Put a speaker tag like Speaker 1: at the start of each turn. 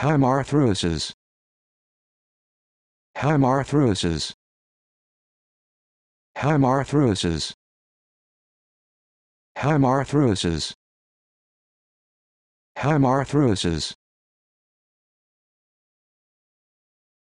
Speaker 1: Hamarthruses. Hamarthruses. Hamarthruses. Hamarthruses. Hamarthruses.